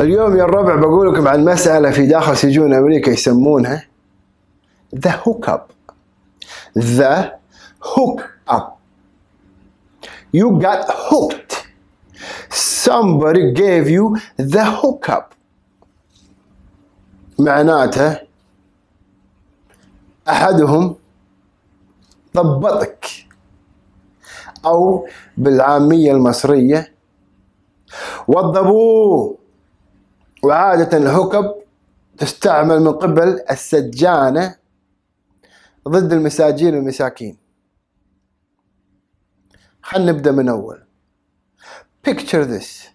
اليوم يا الربع بقول لكم عن مسألة في داخل سجون أمريكا يسمونها The Hook Up The Hook Up You got hooked. Somebody gave you the hook up معناته أحدهم ضبطك أو بالعامية المصرية وضبوه وعادة الهوك تستعمل من قبل السجانة ضد المساجين والمساكين خلنا نبدأ من أول picture this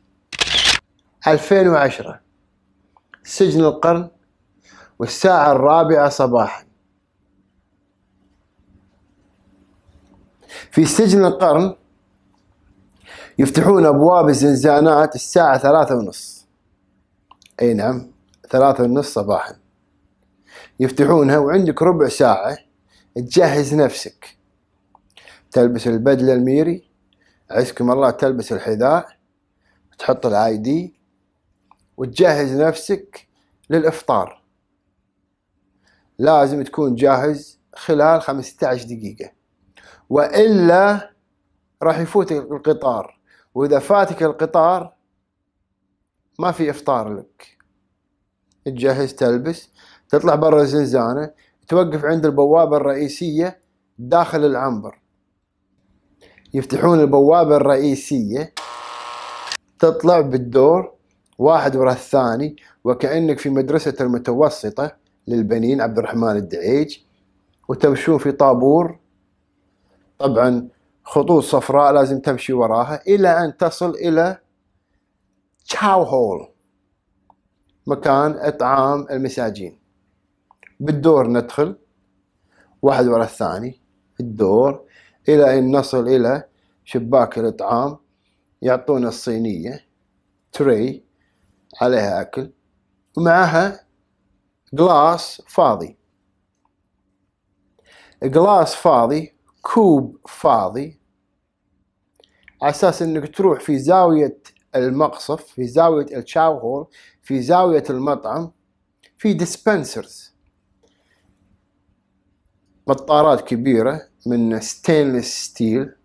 2010 سجن القرن والساعة الرابعة صباحا في سجن القرن يفتحون أبواب الزنزانات الساعة ثلاثة ونصف أي نعم ثلاثة ونص صباحا يفتحونها وعندك ربع ساعة تجهز نفسك تلبس البدلة الميري عزكم الله تلبس الحذاء تحط الاي دي وتجهز نفسك للإفطار لازم تكون جاهز خلال 15 دقيقة وإلا راح يفوتك القطار وإذا فاتك القطار ما في إفطار لك تجهز تلبس تطلع برا الزنزانة توقف عند البوابة الرئيسية داخل العنبر يفتحون البوابة الرئيسية تطلع بالدور واحد ورا الثاني وكأنك في مدرسة المتوسطة للبنين عبد الرحمن الدعيج وتمشون في طابور طبعا خطوط صفراء لازم تمشي وراها إلى أن تصل إلى تشاو هول مكان اطعام المساجين بالدور ندخل واحد ورا الثاني الدور الى ان نصل الى شباك الاطعام يعطونا الصينيه تري عليها اكل ومعها جلاس فاضي جلاس فاضي كوب فاضي على اساس انك تروح في زاويه المقصف في زاوية الشاو هول في زاوية المطعم في ديسبنسرز بطارات كبيرة من ستينلس ستيل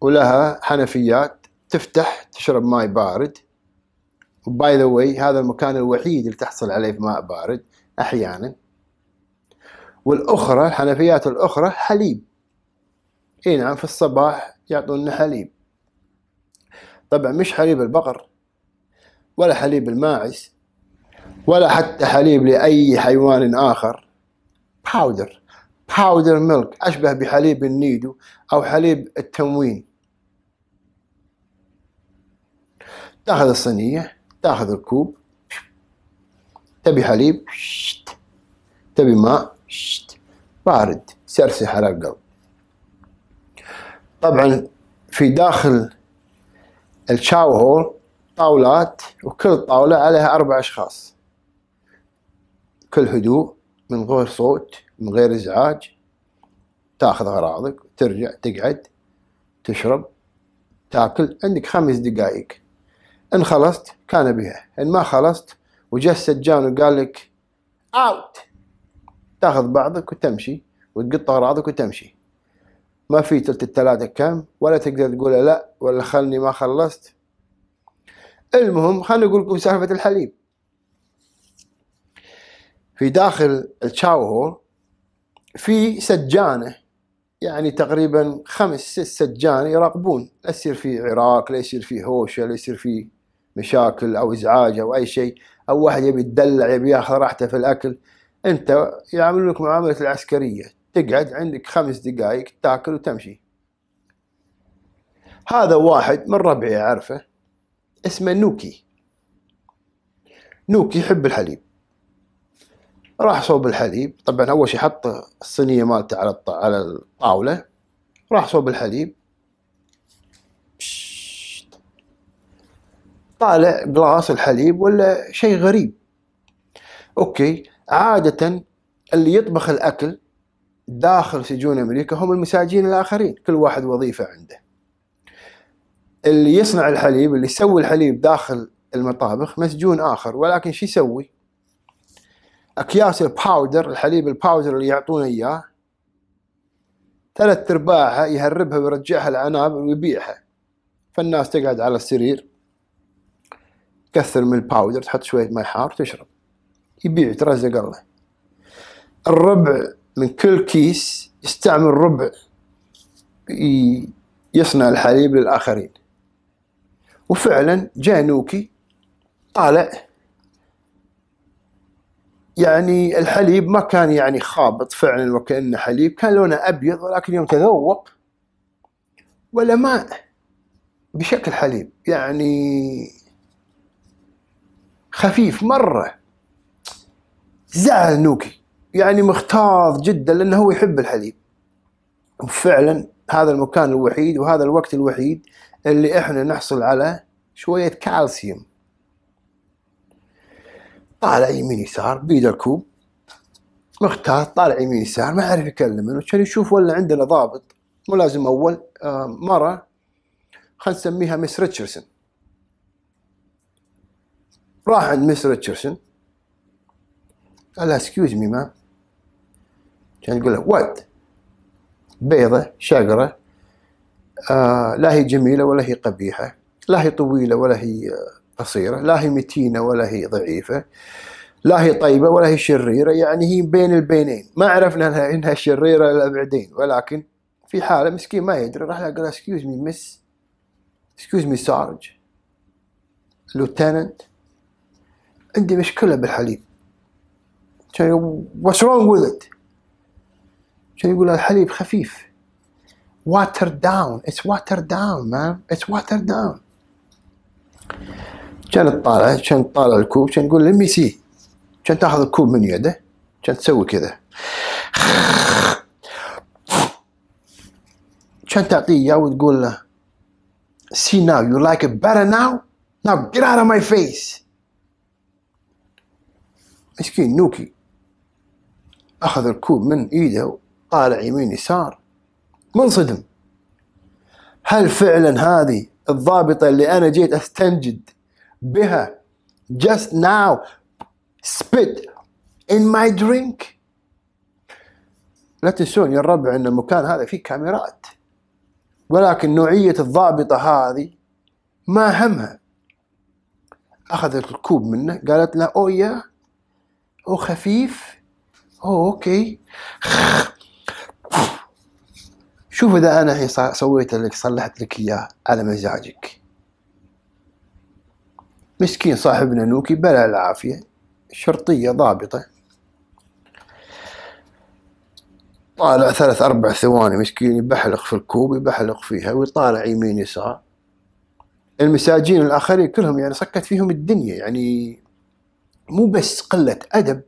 ولها حنفيات تفتح تشرب ماي بارد وباي ذا واي هذا المكان الوحيد اللي تحصل عليه ماء بارد احيانا والاخرى الحنفيات الاخرى حليب اي نعم في الصباح يعطونا حليب طبعا مش حليب البقر ولا حليب الماعز ولا حتى حليب لأي حيوان آخر باودر باودر ميلك أشبه بحليب النيدو أو حليب التموين تاخذ الصينية تاخذ الكوب تبي حليب شت. تبي ماء شت. بارد سرسح على القلب طبعا في داخل الشاو هول طاولات وكل طاولة عليها أربع أشخاص كل هدوء من غير صوت من غير إزعاج تاخذ أغراضك ترجع تقعد تشرب تاكل عندك خمس دقائق إن خلصت كان بها إن ما خلصت وجا السجان وقال لك أوت تاخذ بعضك وتمشي وتقطع أغراضك وتمشي ما في تلت الثلاثة كم ولا تقدر تقول لا ولا خلني ما خلصت المهم خلني أقول لكم سالفة الحليب في داخل التشاو هو في سجانة يعني تقريبا خمس ست سجان يراقبون لا يصير في عراق لا يصير في هوشة لا يصير في مشاكل أو إزعاج أو أي شيء أو واحد يبي يدلع يبي ياخذ راحته في الأكل أنت يعاملونك معاملة العسكرية تقعد عندك خمس دقائق تاكل وتمشي هذا واحد من ربعي أعرفه اسمه نوكي نوكي يحب الحليب راح صوب الحليب طبعا أول شي حط الصينية مالته على على الطاولة راح صوب الحليب طالع بلاص الحليب ولا شيء غريب اوكي عادة اللي يطبخ الاكل داخل سجون امريكا هم المساجين الاخرين كل واحد وظيفه عنده اللي يصنع الحليب اللي يسوي الحليب داخل المطابخ مسجون اخر ولكن شو يسوي اكياس الباودر الحليب الباودر اللي يعطونه اياه ثلاث ارباعها يهربها ويرجعها العنابر ويبيعها فالناس تقعد على السرير تكثر من الباودر تحط شويه ماء حار تشرب يبيع يترزق الله الربع من كل كيس يستعمل ربع يصنع الحليب للآخرين وفعلا جاء نوكي طالع يعني الحليب ما كان يعني خابط فعلا وكأنه حليب كان لونه أبيض ولكن يوم تذوق ولا ماء بشكل حليب يعني خفيف مرة زعل نوكي يعني مختاض جدا لأنه هو يحب الحليب وفعلا هذا المكان الوحيد وهذا الوقت الوحيد اللي احنا نحصل على شوية كالسيوم طالع يمين يسار بيد الكوب مختار طالع يمين يسار ما عارف يكلم وكان يشوف ولا عندنا ضابط ملازم اول آه، مرة خلينا نسميها مس ريتشاردسون راح عند مس ريتشاردسون قال لها اسكيوز مي مام كان يعني يقول له ود بيضة شقرة آه لا هي جميلة ولا هي قبيحة لا هي طويلة ولا هي آه، قصيرة لا هي متينة ولا هي ضعيفة لا هي طيبة ولا هي شريرة يعني هي بين البينين ما عرفنا انها, إنها شريرة الا بعدين ولكن في حالة مسكين ما يدري راح قال اكسكيوز مي مس اكسكيوز مي سارج لوتننت عندي مشكلة بالحليب واتس رونج وذ ات شو يقول الحليب خفيف واتر down اتس واتر down man اتس واتر down كان تطالع كان تطالع الكوب كان يقول لمي سي كان تاخذ الكوب من يده كان تسوي كذا كان تعطيه اياه وتقول له سي ناو يو لايك ات بيتر ناو ناو جيت اوت اوف ماي فيس مسكين نوكي اخذ الكوب من ايده طالع يمين يسار منصدم هل فعلا هذه الضابطة اللي أنا جيت أستنجد بها just now spit in my drink لا تنسون يا الربع أن المكان هذا فيه كاميرات ولكن نوعية الضابطة هذه ما همها أخذت الكوب منه قالت له او يا أو خفيف او أوكي شوف اذا انا الحين سويت لك صلحت لك اياه على مزاجك مسكين صاحبنا نوكي بلا العافيه شرطيه ضابطه طالع ثلاث اربع ثواني مسكين يبحلق في الكوب يبحلق فيها ويطالع يمين يسار المساجين الاخرين كلهم يعني صكت فيهم الدنيا يعني مو بس قله ادب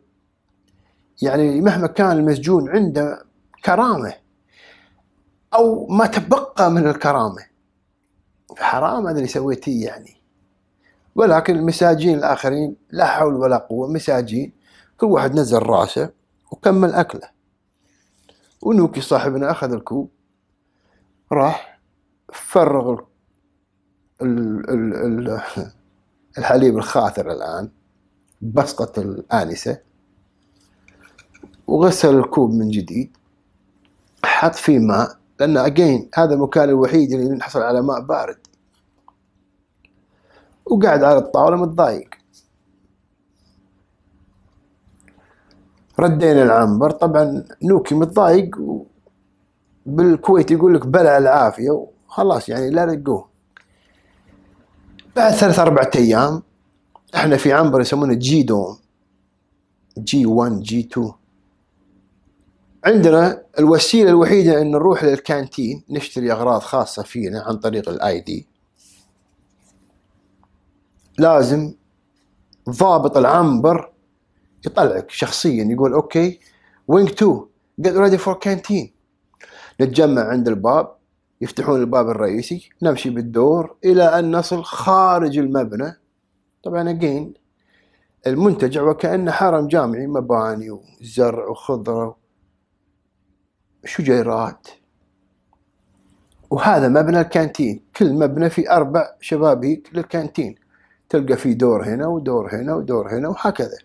يعني مهما كان المسجون عنده كرامه او ما تبقى من الكرامه فحرام هذا اللي سويتيه يعني ولكن المساجين الاخرين لا حول ولا قوه مساجين كل واحد نزل راسه وكمل اكله ونوكي صاحبنا اخذ الكوب راح فرغ ال ال ال الحليب الخاثر الان بسقة الآنسة وغسل الكوب من جديد حط فيه ماء لأن أجين هذا المكان الوحيد اللي نحصل على ماء بارد وقاعد على الطاولة متضايق ردينا العنبر طبعا نوكي متضايق بالكويت يقول لك بلع العافية وخلاص يعني لا رقوه بعد ثلاث أربعة أيام احنا في عنبر يسمونه جي دوم جي 1 جي 2 عندنا الوسيله الوحيده ان نروح للكانتين نشتري اغراض خاصه فينا عن طريق الاي دي لازم ضابط العنبر يطلعك شخصيا يقول اوكي وينج تو جيت ريدي فور كانتين نتجمع عند الباب يفتحون الباب الرئيسي نمشي بالدور الى ان نصل خارج المبنى طبعا اجين المنتجع وكانه حرم جامعي مباني وزرع وخضره شجيرات وهذا مبنى الكانتين كل مبنى فيه أربع شبابيك للكانتين تلقى فيه دور هنا ودور هنا ودور هنا وهكذا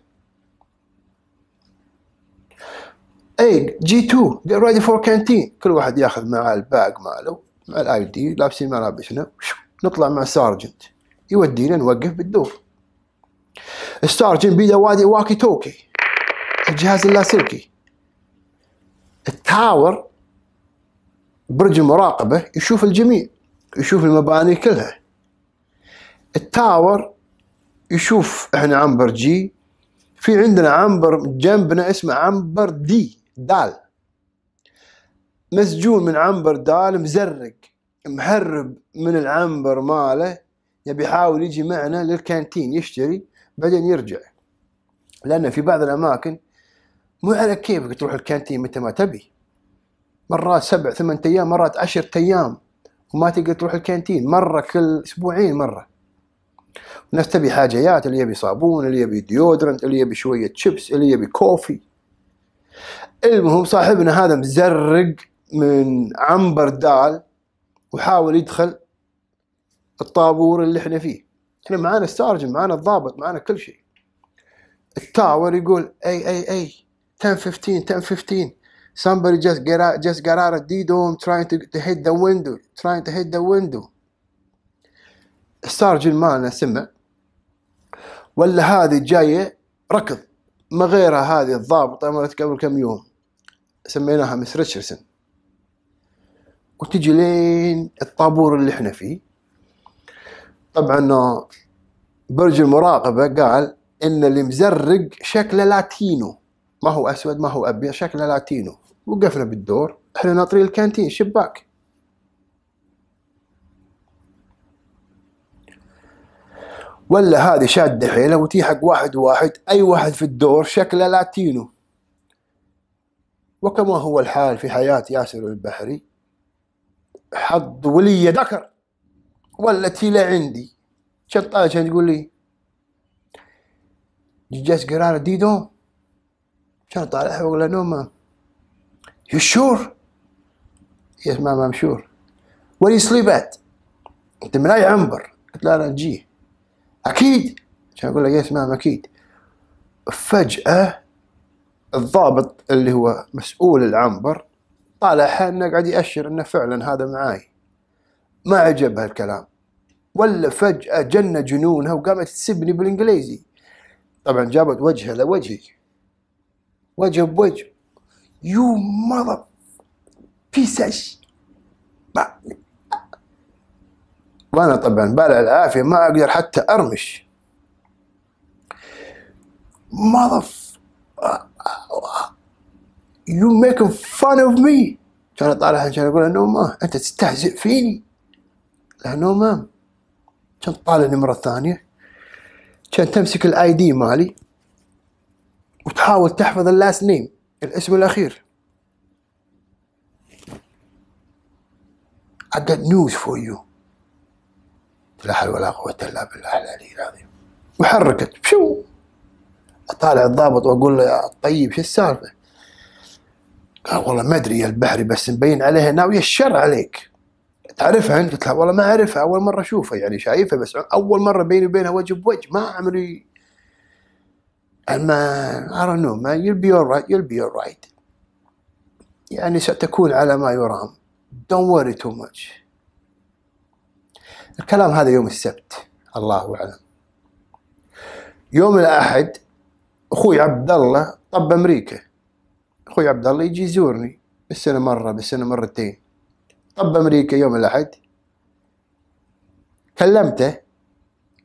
اي جي 2 ريدي فور كانتين كل واحد ياخذ معاه الباج ماله مع الاي دي لابسين ملابسنا نطلع مع سارجنت يودينا نوقف بالدور السارجنت بيده وادي واكي توكي الجهاز اللاسلكي تاور برج المراقبة يشوف الجميع يشوف المباني كلها التاور يشوف احنا عنبر جي في عندنا عنبر جنبنا اسمه عنبر دي دال مسجون من عنبر دال مزرق مهرب من العنبر ماله يبي يحاول يجي معنا للكانتين يشتري بعدين يرجع لأن في بعض الأماكن مو على كيفك تروح الكانتين متى ما تبي مرات سبع ثمان ايام مرات عشر ايام وما تقدر تروح الكانتين مره كل اسبوعين مره الناس تبي حاجيات اللي يبي صابون اللي يبي ديودرنت اللي يبي شويه شيبس اللي يبي كوفي المهم صاحبنا هذا مزرق من عنبر دال وحاول يدخل الطابور اللي احنا فيه احنا معانا السارجن معانا الضابط معانا كل شيء التاور يقول اي اي اي 10 15 10 15 somebody just get out just got out of D dome trying to, to hit the window trying to hit the window السارجن مالنا سمع ولا هذه جايه ركض ما غيرها هذه الضابطه مرت قبل كم يوم سميناها مس ريتشاردسون وتجي لين الطابور اللي احنا فيه طبعا برج المراقبه قال ان اللي مزرق شكله لاتينو ما هو اسود ما هو ابيض شكله لاتينو وقفنا بالدور احنا ناطرين الكانتين شباك ولا هذه شاده حيله وتي حق واحد واحد اي واحد في الدور شكله لاتينو وكما هو الحال في حياة ياسر البحري حظ ولي ذكر والتي لا عندي شطاشه تقول لي جاس قرار ديدوم كان طالع يقول له نوما يو شور يس ماما ام شور وين يسليب ات انت من اي عنبر قلت لا انا جي اكيد كان اقول له يس ماما اكيد فجاه الضابط اللي هو مسؤول العنبر طالع حالنا قاعد يأشر انه فعلا هذا معاي ما عجبها الكلام ولا فجأة جنة جنونها وقامت تسبني بالانجليزي طبعا جابت وجهها لوجهي وجه بوجه يو mother بيسش وانا طبعا بالع العافيه ما اقدر حتى ارمش مضف يو ميكن فان اوف مي كان طالع كان اقول نو ما انت تستهزئ فيني نو ما كان طالعني مره ثانيه كان تمسك الاي دي مالي وتحاول تحفظ اللاست نيم الاسم الأخير I got news for you لا حول ولا قوة إلا بالله العلي العظيم وحركت شو أطالع الضابط وأقول له يا طيب شو السالفة قال والله ما أدري يا البحري بس مبين عليها ناوية الشر عليك تعرفها أنت قلت والله ما أعرفها أول مرة أشوفها يعني شايفها بس أول مرة بيني وبينها وجه بوجه ما عمري man, I don't know man, you'll be alright, you'll be alright. يعني ستكون على ما يرام. Don't worry too much. الكلام هذا يوم السبت الله أعلم. يوم الأحد أخوي عبد الله طب أمريكا. أخوي عبد الله يجي يزورني بالسنة مرة بالسنة مرتين. طب أمريكا يوم الأحد. كلمته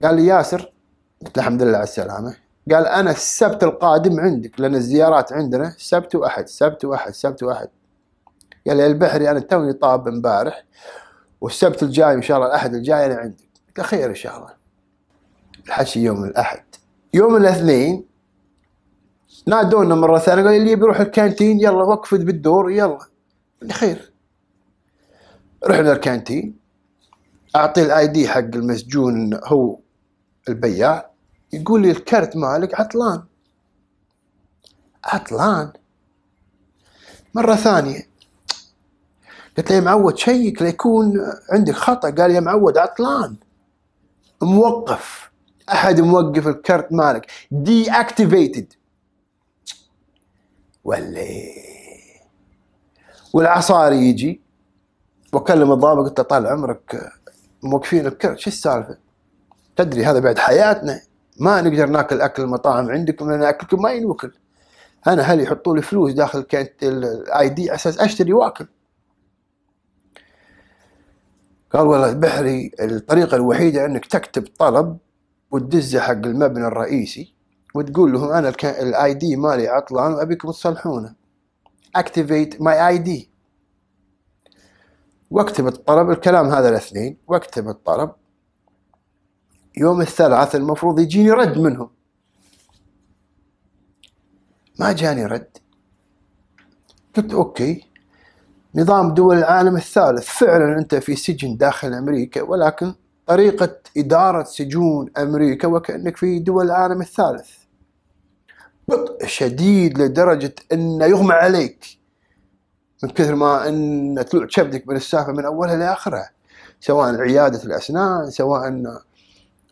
قال لي ياسر قلت له الحمد لله على السلامة قال انا السبت القادم عندك لان الزيارات عندنا سبت واحد سبت واحد سبت واحد قال يا البحري انا توني طاب امبارح والسبت الجاي ان شاء الله الاحد الجاي انا عندك قلت خير ان شاء الله الحكي يوم الاحد يوم الاثنين نادونا مره ثانيه قال لي اللي بيروح الكانتين يلا وقفت بالدور يلا خير رحنا الكانتين اعطي الاي دي حق المسجون هو البياع يقول لي الكرت مالك عطلان عطلان مرة ثانية قلت له يا معود شيك ليكون عندك خطأ قال يا معود عطلان موقف أحد موقف الكرت مالك دي اكتيفيتد ولي والعصاري يجي واكلم الضابط قلت له طال عمرك موقفين الكرت شو السالفه؟ تدري هذا بعد حياتنا ما نقدر ناكل اكل المطاعم عندكم لان اكلكم ما ينوكل انا هل يحطوا لي فلوس داخل كانت الاي دي على اساس اشتري واكل قال والله البحري الطريقة الوحيدة انك تكتب طلب وتدزه حق المبنى الرئيسي وتقول لهم انا الاي دي مالي عطلان وابيكم تصلحونه اكتيفيت ماي اي دي واكتب الطلب الكلام هذا الاثنين واكتب الطلب يوم الثلاثاء المفروض يجيني رد منهم ما جاني رد قلت اوكي نظام دول العالم الثالث فعلا انت في سجن داخل امريكا ولكن طريقة إدارة سجون أمريكا وكأنك في دول العالم الثالث بطء شديد لدرجة أنه يغمى عليك من كثر ما أن تلوع كبدك من السالفة من أولها لآخرها سواء عيادة الأسنان سواء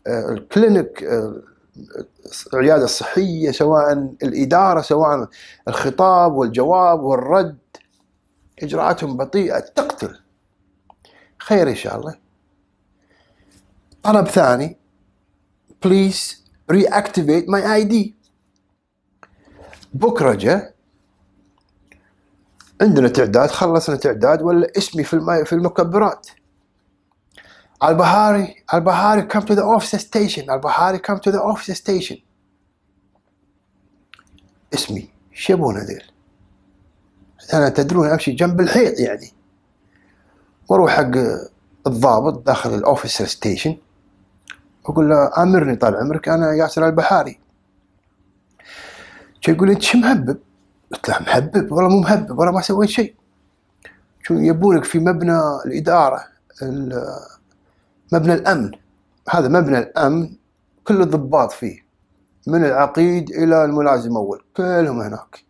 آه، الكلينك آه، العياده الصحيه سواء الاداره سواء الخطاب والجواب والرد اجراءاتهم بطيئه تقتل خير ان شاء الله طلب ثاني بليز reactivate اي دي بكره جاء عندنا تعداد خلصنا تعداد ولا اسمي في في المكبرات Al-Bahari, Al-Bahari, come to the officer station. Al-Bahari, come to the officer station. اسمي شبون هذيل أنا تدرون أمشي جنب الحيط يعني وأروح حق الضابط داخل الأوفيسر ستيشن أقول له أمرني طال عمرك أنا ياسر البحاري يقول أنت شو مهبب؟ قلت له مهبب والله مو مهبب والله ما سويت شيء شو يبونك في مبنى الإدارة مبنى الأمن هذا مبنى الأمن كل الضباط فيه من العقيد إلى الملازم أول كلهم هناك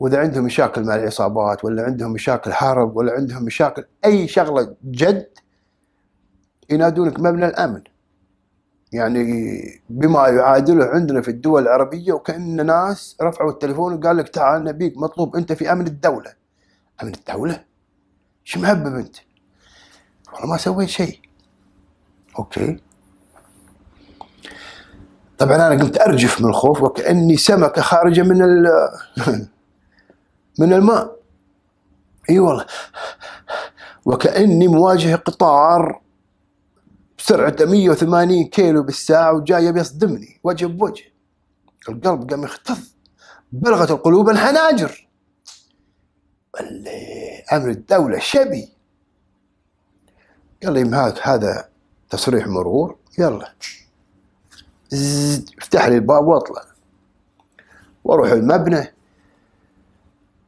وإذا عندهم مشاكل مع العصابات ولا عندهم مشاكل حرب ولا عندهم مشاكل أي شغلة جد ينادونك مبنى الأمن يعني بما يعادله عندنا في الدول العربية وكأن ناس رفعوا التليفون وقال لك تعال نبيك مطلوب أنت في أمن الدولة أمن الدولة؟ شو مهبب أنت؟ والله ما سويت شيء اوكي طبعا انا قلت ارجف من الخوف وكاني سمكه خارجه من من الماء اي والله وكاني مواجه قطار بسرعه 180 كيلو بالساعه وجاي بيصدمني وجه بوجه القلب قام يختف بلغت القلوب الحناجر امر الدوله شبي قال لي هذا تصريح مرور يلا افتح لي الباب واطلع واروح المبنى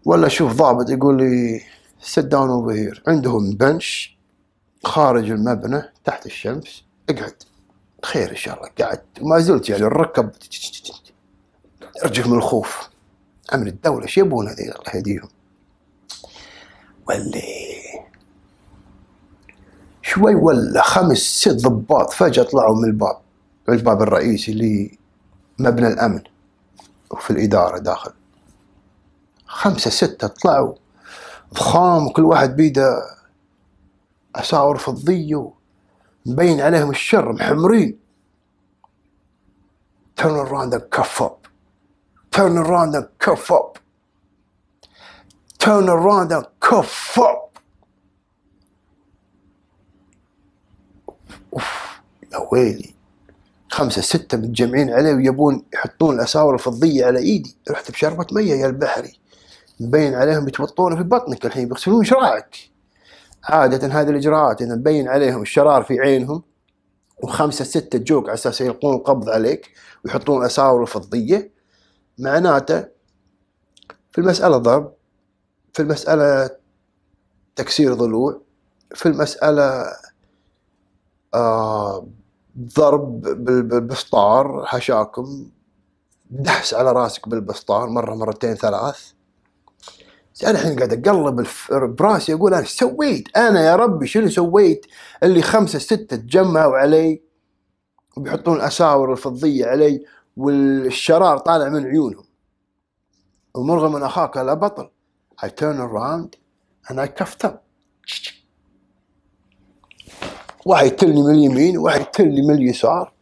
ولا اشوف ضابط يقول لي سيت داون اوفر عندهم بنش خارج المبنى تحت الشمس اقعد خير ان شاء الله قعدت وما زلت يعني الركب ارجف من الخوف امن الدوله شو يبون هذي الله يهديهم واللي شوي ولا خمس ست ضباط فجأة طلعوا من الباب من الباب الرئيسي اللي مبنى الأمن وفي الإدارة داخل خمسة ستة طلعوا ضخام وكل واحد بيده أساور فضية مبين عليهم الشر محمرين turn around and cuff up turn around and cuff up turn around and cuff up اوف يا ويلي خمسة ستة متجمعين عليه ويبون يحطون الأساور الفضية على إيدي رحت بشربة مية يا البحري مبين عليهم يتبطون في بطنك الحين بيغسلون شراعك عادة هذه الإجراءات إذا مبين عليهم الشرار في عينهم وخمسة ستة جوك على أساس يلقون القبض عليك ويحطون الاساور الفضية معناته في المسألة ضرب في المسألة تكسير ضلوع في المسألة آه، ضرب بالبسطار حشاكم دحس على راسك بالبسطار مره مرتين ثلاث انا الحين قاعد اقلب براسي اقول انا ايش سويت؟ انا يا ربي شنو سويت؟ اللي خمسه سته تجمعوا علي وبيحطون الاساور الفضيه علي والشرار طالع من عيونهم ومرغم من اخاك لا بطل I turn around and I cuffed up واحد يتلني من اليمين واحد يتلني من اليسار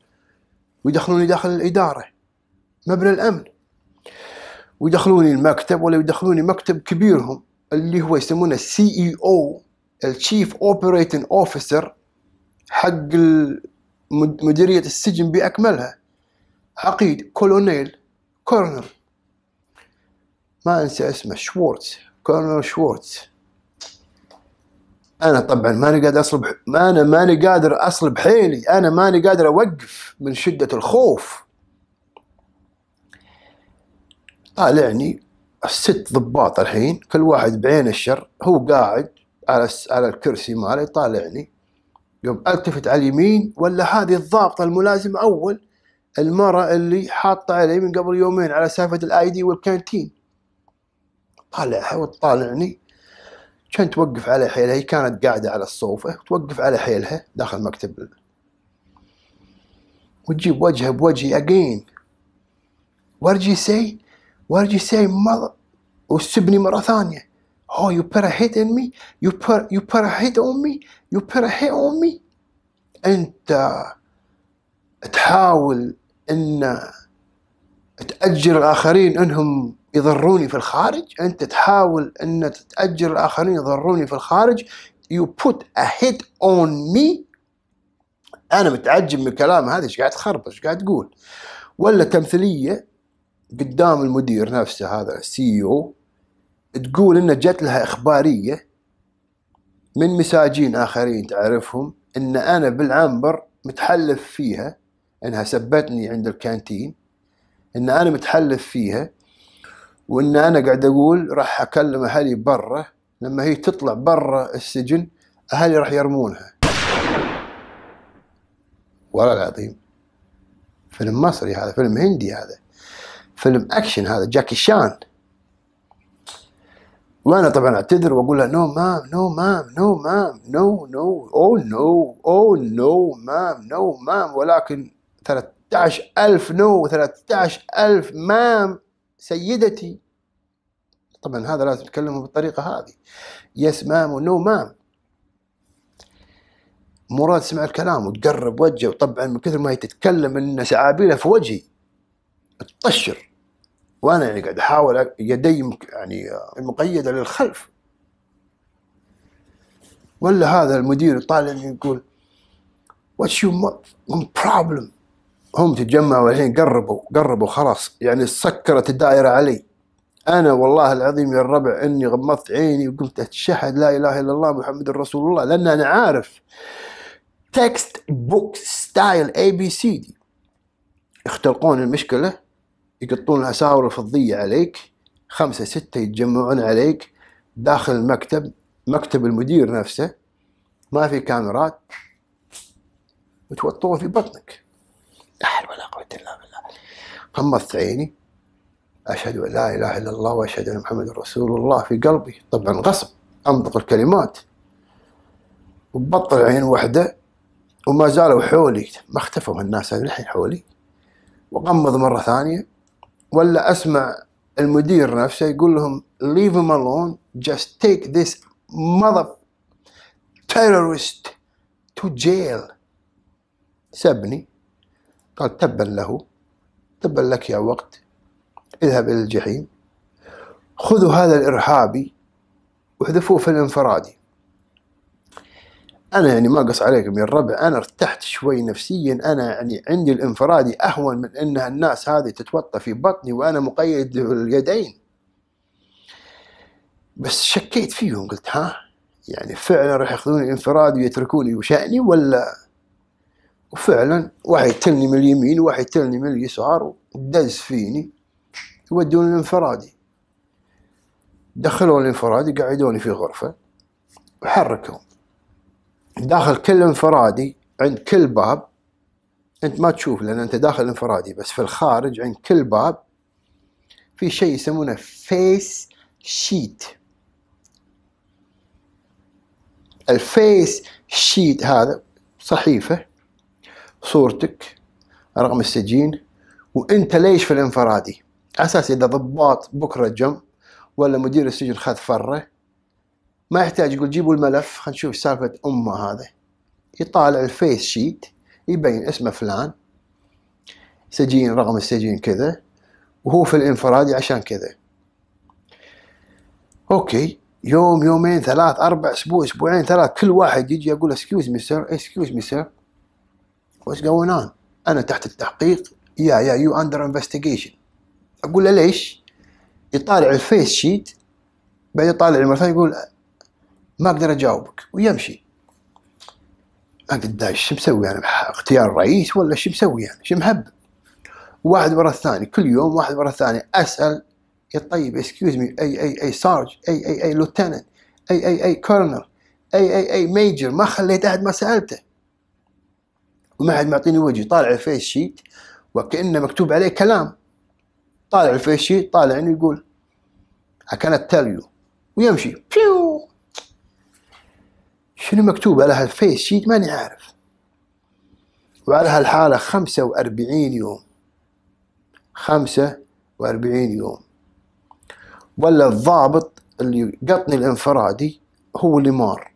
ويدخلوني داخل الإدارة مبنى الأمن ويدخلوني المكتب ولا يدخلوني مكتب كبيرهم اللي هو يسمونه السي اي او الشيف اوبريتنج اوفيسر حق مديرية السجن بأكملها عقيد كولونيل كورنر ما انسى اسمه شوارتز كورنر شوارتز انا طبعا ماني قادر اصلب ما انا ماني قادر اصلب حيلي انا ماني قادر اوقف من شده الخوف طالعني الست ضباط الحين كل واحد بعين الشر هو قاعد على على الكرسي مالي طالعني يوم التفت على اليمين ولا هذه الضابطه الملازمه اول المره اللي حاطه علي من قبل يومين على سالفه الاي دي والكانتين طالعها وتطالعني كانت توقف على حيلها هي كانت قاعدة على الصوفة إيه، توقف على حيلها داخل مكتب وتجيب وجهها بوجهي أجين وارجي سي وارجي سي mother وسبني مرة ثانية oh you put a hit in me you put you put a hit on me you put a hit on me أنت تحاول أن تأجر الآخرين أنهم يضروني في الخارج انت تحاول ان تتاجر الاخرين يضروني في الخارج you put a hit on me انا متعجب من الكلام هذا ايش قاعد تخربط ايش قاعد تقول ولا تمثيليه قدام المدير نفسه هذا السي او تقول انه جت لها اخباريه من مساجين اخرين تعرفهم ان انا بالعنبر متحلف فيها انها سبتني عند الكانتين ان انا متحلف فيها وان انا قاعد اقول راح اكلم اهلي برا لما هي تطلع برا السجن اهلي راح يرمونها والله العظيم فيلم مصري هذا فيلم هندي هذا فيلم اكشن هذا جاكي شان وانا طبعا اعتذر واقول لها نو مام نو مام نو مام نو نو او نو او نو مام نو مام ولكن 13000 نو 13000 مام سيدتي طبعا هذا لازم تكلمه بالطريقة هذه يس مام ونو مام مراد سمع الكلام وتقرب وجهه وطبعا من كثر ما هي تتكلم ان سعابيله في وجهي تطشر وانا يعني قاعد احاول يدي يعني مقيده للخلف ولا هذا المدير طالعني يقول واتش يو بروبلم هم تجمعوا الحين قربوا قربوا خلاص يعني سكرت الدائره علي انا والله العظيم يا الربع اني غمضت عيني وقلت اتشهد لا اله الا الله محمد رسول الله لان انا عارف تكست بوك ستايل اي بي سي دي يخترقون المشكله يقطون الاساور الفضيه عليك خمسه سته يتجمعون عليك داخل المكتب مكتب المدير نفسه ما في كاميرات وتوطوه في بطنك لا حول ولا قوه الا بالله غمضت عيني أشهد أن لا إله إلا الله وأشهد أن محمد رسول الله في قلبي طبعا غصب أنطق الكلمات وبطل عين واحدة وما زالوا حولي ما اختفوا الناس الحين حولي وغمض مرة ثانية ولا أسمع المدير نفسه يقول لهم leave him alone just take this mother terrorist to jail سبني قال تبا له تبا لك يا وقت اذهب إلى الجحيم خذوا هذا الإرهابي واحذفوه في الانفرادي أنا يعني ما قص عليكم يا الربع أنا ارتحت شوي نفسيا أنا يعني عندي الانفرادي أهون من أن الناس هذه تتوطى في بطني وأنا مقيد اليدين بس شكيت فيهم قلت ها يعني فعلا راح ياخذوني انفرادي ويتركوني وشأني ولا وفعلا واحد يتلني من اليمين وواحد يتلني من اليسار ودز فيني يودون الانفرادي دخلوا الانفرادي قعدوني في غرفة وحركهم داخل كل انفرادي عند كل باب انت ما تشوف لان انت داخل انفرادي بس في الخارج عند كل باب في شيء يسمونه فيس شيت الفيس شيت هذا صحيفة صورتك رقم السجين وانت ليش في الانفرادي اساس اذا ضباط بكره جم ولا مدير السجن خذ فره ما يحتاج يقول جيبوا الملف خلينا نشوف سالفه امه هذا يطالع الفيس شيت يبين اسمه فلان سجين رقم السجين كذا وهو في الانفرادي عشان كذا اوكي يوم يومين ثلاث اربع اسبوع اسبوعين ثلاث كل واحد يجي يقول اسكيوز مي سير اسكيوز مي سير واتس جوينج انا تحت التحقيق يا يا يو اندر انفستيجيشن اقول له ليش؟ يطالع الفيس شيت بعد يطالع مره ثانيه يقول ما اقدر اجاوبك ويمشي ما قد ايش شو مسوي انا اختيار الرئيس ولا شو مسوي انا شو مهب واحد ورا الثاني كل يوم واحد ورا الثاني اسال يا طيب اكسكيوز مي اي اي اي سارج اي اي اي لوتنت اي اي اي كورنر اي اي اي ميجر ما خليت احد ما سالته وما حد معطيني وجه طالع الفيس شيت وكانه مكتوب عليه كلام طالع الفيشي طالعني يقول I cannot tell you ويمشي فيو شنو مكتوب على هالفيس شيت ماني عارف وعلى هالحالة خمسة وأربعين يوم خمسة وأربعين يوم ولا الضابط اللي قطني الانفرادي هو اللي مار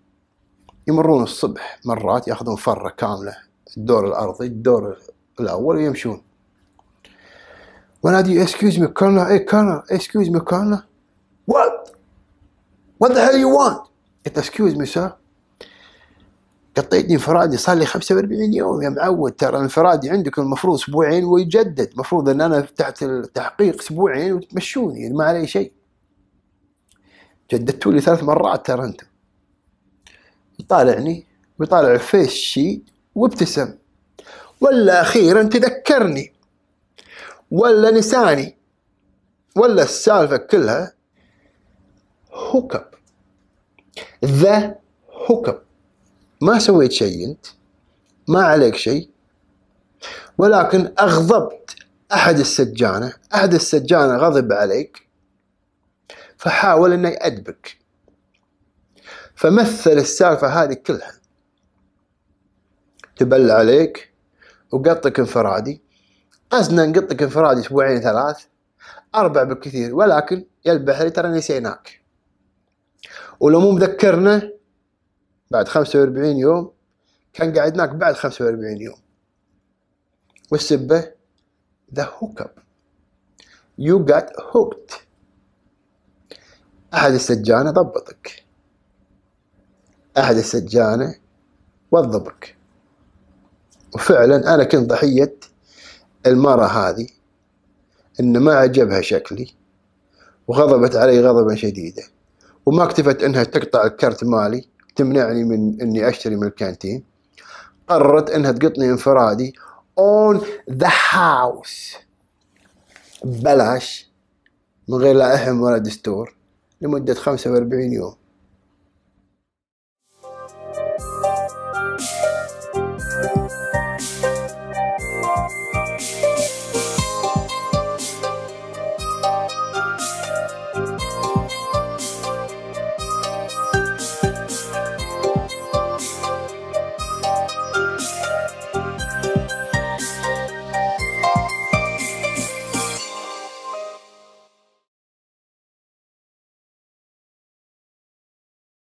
يمرون الصبح مرات ياخذون فرة كاملة الدور الأرضي الدور الأول ويمشون ونادي excuse me colonel اي كورنر excuse me colonel what what the hell you want قلت excuse me sir قطيتني انفرادي صار لي 45 يوم يا معود ترى انفرادي عندكم المفروض اسبوعين ويجدد المفروض ان انا تحت التحقيق اسبوعين وتمشوني يعني ما علي شيء جددتوا لي ثلاث مرات ترى انتم يطالعني ويطالع فيس شي وابتسم ولا اخيرا تذكرني ولا نساني ولا السالفة كلها هوكب ذا هوكب ما سويت شيء انت ما عليك شيء ولكن اغضبت احد السجانه احد السجانه غضب عليك فحاول انه يأدبك فمثل السالفه هذه كلها تبل عليك وقطك انفرادي قصدنا نقطك انفرادي اسبوعين ثلاث اربع بالكثير ولكن يا البحري ترى نسيناك ولو مو مذكرنا بعد 45 يوم كان قعدناك بعد 45 يوم والسبه the اب you got hooked أحد السجانة ضبطك أحد السجانة وظبك وفعلا أنا كنت ضحية المرأة هذه إن ما عجبها شكلي وغضبت علي غضبا شديدا وما اكتفت إنها تقطع الكرت مالي تمنعني من إني أشتري من الكانتين قررت إنها تقطني انفرادي on the house بلاش من غير لا أهم ولا دستور لمدة 45 يوم